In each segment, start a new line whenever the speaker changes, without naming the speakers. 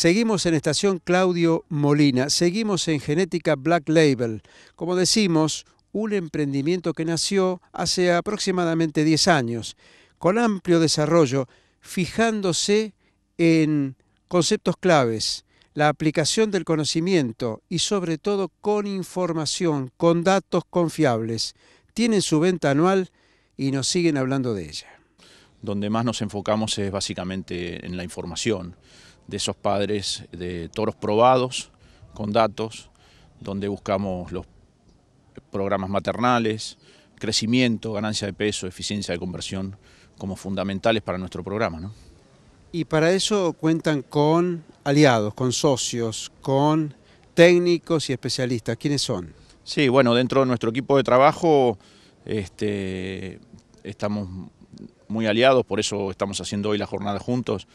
Seguimos en estación Claudio Molina, seguimos en Genética Black Label. Como decimos, un emprendimiento que nació hace aproximadamente 10 años, con amplio desarrollo, fijándose en conceptos claves, la aplicación del conocimiento y sobre todo con información, con datos confiables. Tienen su venta anual y nos siguen hablando de ella.
Donde más nos enfocamos es básicamente en la información de esos padres de toros probados, con datos, donde buscamos los programas maternales, crecimiento, ganancia de peso, eficiencia de conversión como fundamentales para nuestro programa.
Y para eso cuentan con aliados, con socios, con técnicos y especialistas. ¿Quiénes son?
Sí, bueno, dentro de nuestro equipo de trabajo este, estamos muy aliados, por eso estamos haciendo hoy la jornada juntos,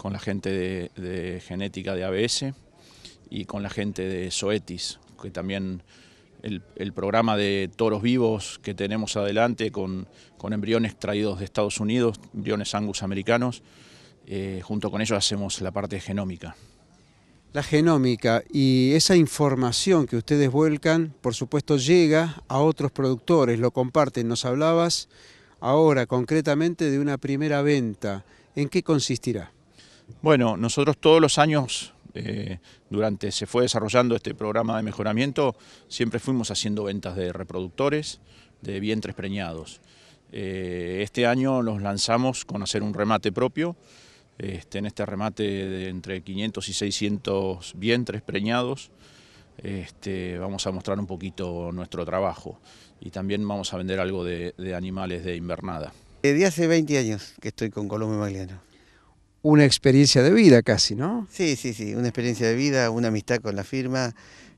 con la gente de, genética de ABS y con la gente de Soetis, que también el, programa de toros vivos que tenemos adelante con, embriones traídos de Estados Unidos, embriones angus americanos, eh, junto con ellos hacemos la parte genómica.
La genómica y esa información que ustedes vuelcan, por supuesto, llega a otros productores, lo comparten. Nos hablabas ahora concretamente de una primera venta. ¿En qué consistirá?
Bueno, nosotros todos los años, eh, durante se fue desarrollando este programa de mejoramiento, siempre fuimos haciendo ventas de reproductores, de vientres preñados. Eh, este año los lanzamos con hacer un remate propio, este, en este remate de entre 500 y 600 vientres preñados, este, vamos a mostrar un poquito nuestro trabajo y también vamos a vender algo de, animales de invernada.
Desde hace 20 años que estoy con Colombia Magliano una experiencia de vida casi, ¿no? Sí, sí, sí, una experiencia de vida, una amistad con la firma,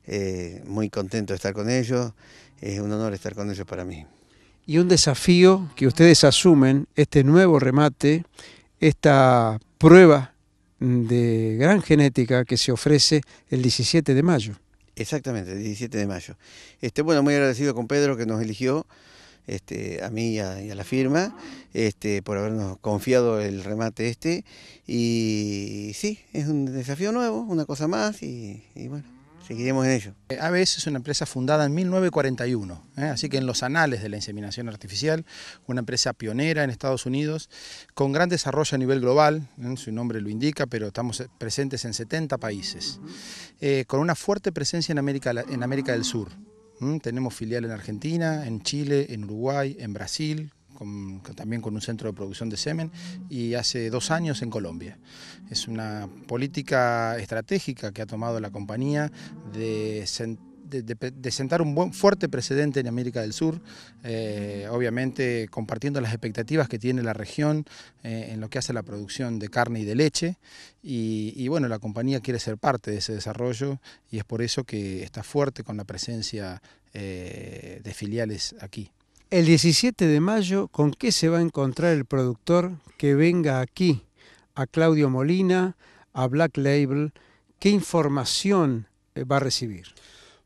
eh, muy contento de estar con ellos, es un honor estar con ellos para mí. Y un desafío que ustedes asumen, este nuevo remate, esta prueba de gran genética que se ofrece el 17 de mayo. Exactamente, el 17 de mayo. Este, bueno, muy agradecido con Pedro que nos eligió este, a mí y a, la firma este, por habernos confiado el remate este. Y sí, es un desafío nuevo, una cosa más y, bueno, seguiremos en ello. Eh, ABS es una empresa fundada en 1941, ¿eh? así que en los anales de la inseminación artificial, una empresa pionera en Estados Unidos, con gran desarrollo a nivel global, ¿eh? su nombre lo indica, pero estamos presentes en 70 países, con una fuerte presencia en América, en América del Sur. Tenemos filial en Argentina, en Chile, en Uruguay, en Brasil, también con un centro de producción de semen, y hace dos años en Colombia. Es una política estratégica que ha tomado la compañía de de, sentar un buen, fuerte precedente en América del Sur, eh, obviamente compartiendo las expectativas que tiene la región eh, en lo que hace la producción de carne y de leche. Y, bueno, la compañía quiere ser parte de ese desarrollo y es por eso que está fuerte con la presencia eh, de filiales aquí. El 17 de mayo, ¿con qué se va a encontrar el productor que venga aquí? A Claudio Molina, a Black Label, ¿qué información va a recibir?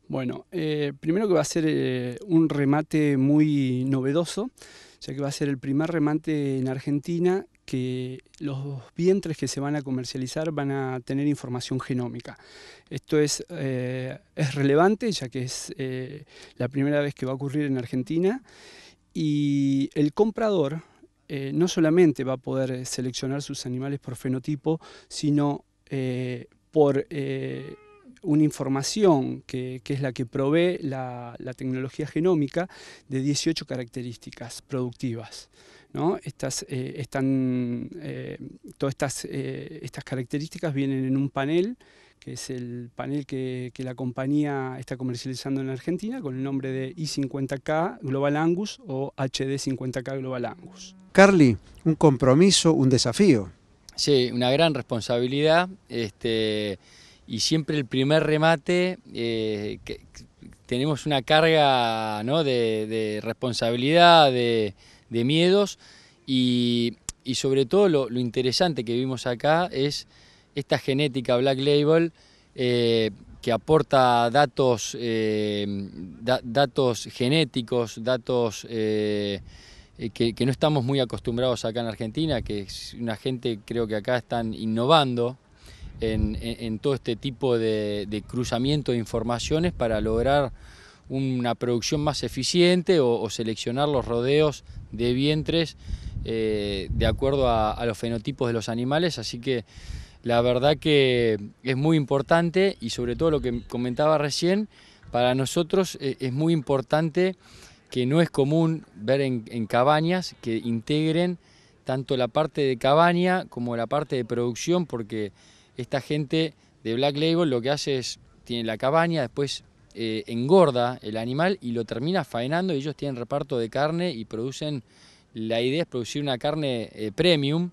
Bueno, eh, primero que va a ser eh, un remate muy novedoso, ya que va a ser el primer remate en Argentina que los vientres que se van a comercializar van a tener información genómica. Esto es, eh, es relevante, ya que es la primera vez que va a ocurrir en Argentina, y el comprador no solamente va a poder seleccionar sus animales por fenotipo, sino por una información que, es la que provee la, tecnología genómica de 18 características productivas. ¿no? Estas, eh, están, eh, todas estas, eh, estas características vienen en un panel que es el panel que, la compañía está comercializando en Argentina con el nombre de I50K Global Angus o HD50K Global Angus. Carly, un compromiso, un desafío.
Sí, una gran responsabilidad. Este, y siempre el primer remate eh, tenemos una carga de, responsabilidad, de, miedos y, sobre todo lo, interesante que vimos acá es esta genética Black Label eh, que aporta datos, eh, datos genéticos, datos que, que no estamos muy acostumbrados acá en Argentina, que es una gente creo que acá están innovando en, todo este tipo de, cruzamiento de informaciones para lograr una producción más eficiente o, seleccionar los rodeos de vientres eh, de acuerdo a, los fenotipos de los animales, así que la verdad que es muy importante y sobre todo lo que comentaba recién, para nosotros eh, es muy importante que no es común ver en, en, cabañas que integren tanto la parte de cabaña como la parte de producción porque esta gente de Black Label lo que hace es, tiene la cabaña, después eh, engorda el animal y lo termina faenando y ellos tienen reparto de carne y producen, la idea es producir una carne eh, premium.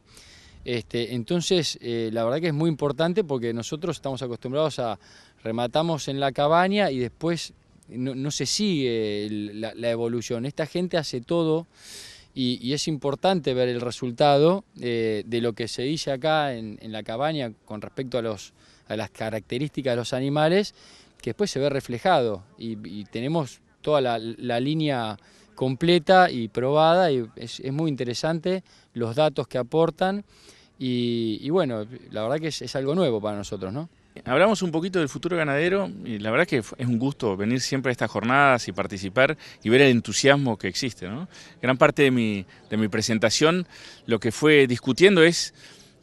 Este, entonces, eh, la verdad que es muy importante porque nosotros estamos acostumbrados a rematamos en la cabaña y después no, se sigue la evolución. Esta gente hace todo. Y, es importante ver el resultado eh, de lo que se dice acá en, la cabaña con respecto a, los, las características de los animales, que después se ve reflejado y, tenemos toda la, línea completa y probada y es, muy interesante los datos que aportan y, bueno, la verdad que es, es algo nuevo para nosotros, ¿no? hablamos un poquito del futuro ganadero y la verdad que es un gusto
venir siempre a estas jornadas y participar y ver el entusiasmo que existe. Gran parte de mi, de mi presentación lo que fue discutiendo es...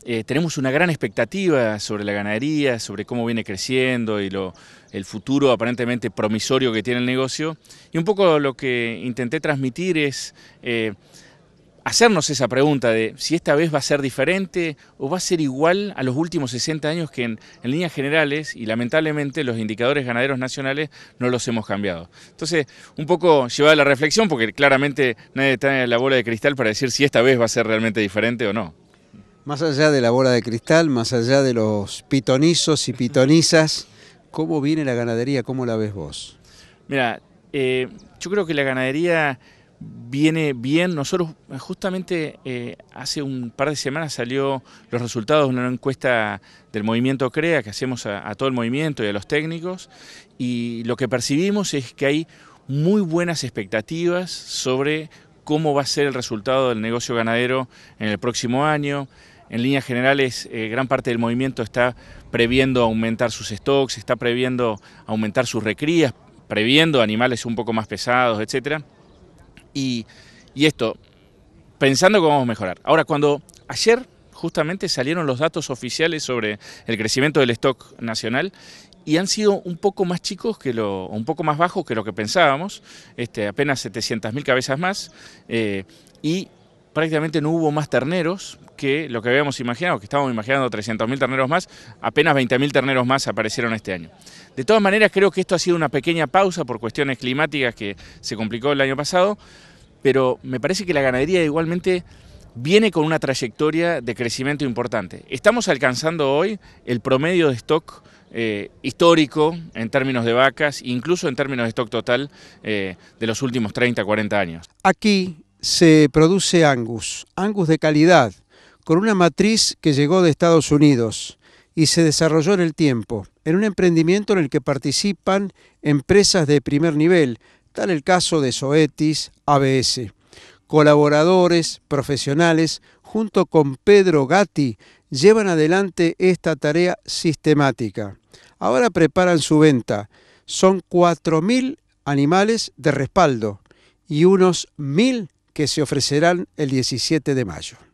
Eh, tenemos una gran expectativa sobre la ganadería, sobre cómo viene creciendo y lo, el futuro aparentemente promisorio que tiene el negocio. Y un poco lo que intenté transmitir es... Eh, hacernos esa pregunta de si esta vez va a ser diferente o va a ser igual a los últimos 60 años que en, líneas generales y lamentablemente los indicadores ganaderos nacionales no los hemos cambiado. Entonces, un poco llevada la reflexión porque claramente nadie trae la bola de cristal para decir si esta vez va a ser realmente diferente o no.
Más allá de la bola de cristal, más allá de los pitonizos y pitonizas, ¿cómo viene la ganadería? ¿Cómo la ves vos?
Mira, eh, yo creo que la ganadería viene bien. Nosotros eh, justamente eh, hace un par de semanas salió los resultados de una encuesta del movimiento CREA que hacemos a, todo el movimiento y a los técnicos y lo que percibimos es que hay muy buenas expectativas sobre cómo va a ser el resultado del negocio ganadero en el próximo año. En líneas generales, eh, gran parte del movimiento está previendo aumentar sus stocks, está previendo aumentar sus recrías, previendo animales un poco más pesados, etcétera y, esto, pensando cómo vamos a mejorar. Ahora, cuando ayer justamente salieron los datos oficiales sobre el crecimiento del stock nacional y han sido un poco más chicos que lo, un poco más bajos que lo que pensábamos, este, apenas 700.000 cabezas más, eh, y prácticamente no hubo más terneros que lo que habíamos imaginado, que estábamos imaginando 300.000 terneros más, apenas 20.000 terneros más aparecieron este año. De todas maneras, creo que esto ha sido una pequeña pausa por cuestiones climáticas que se complicó el año pasado, pero me parece que la ganadería igualmente viene con una trayectoria de crecimiento importante. Estamos alcanzando hoy el promedio de stock eh, histórico en términos de vacas, incluso en términos de stock total eh, de los últimos 30, 40 años.
Aquí se produce Angus, Angus de calidad, con una matriz que llegó de Estados Unidos y se desarrolló en el tiempo, en un emprendimiento en el que participan empresas de primer nivel, tal el caso de Soetis, ABS, colaboradores, profesionales, junto con Pedro Gatti, llevan adelante esta tarea sistemática. Ahora preparan su venta. Son 4.000 animales de respaldo y unos 1.000 que se ofrecerán el 17 de mayo.